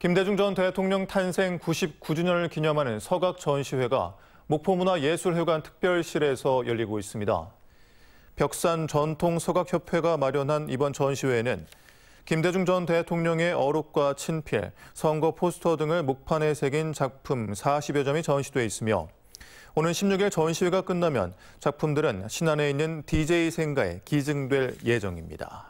김대중 전 대통령 탄생 99주년을 기념하는 서각 전시회가 목포문화예술회관 특별실에서 열리고 있습니다. 벽산 전통 서각협회가 마련한 이번 전시회에는 김대중 전 대통령의 어록과 친필, 선거 포스터 등을 목판에 새긴 작품 40여 점이 전시돼 있으며 오는 16일 전시회가 끝나면 작품들은 신안에 있는 DJ 생가에 기증될 예정입니다.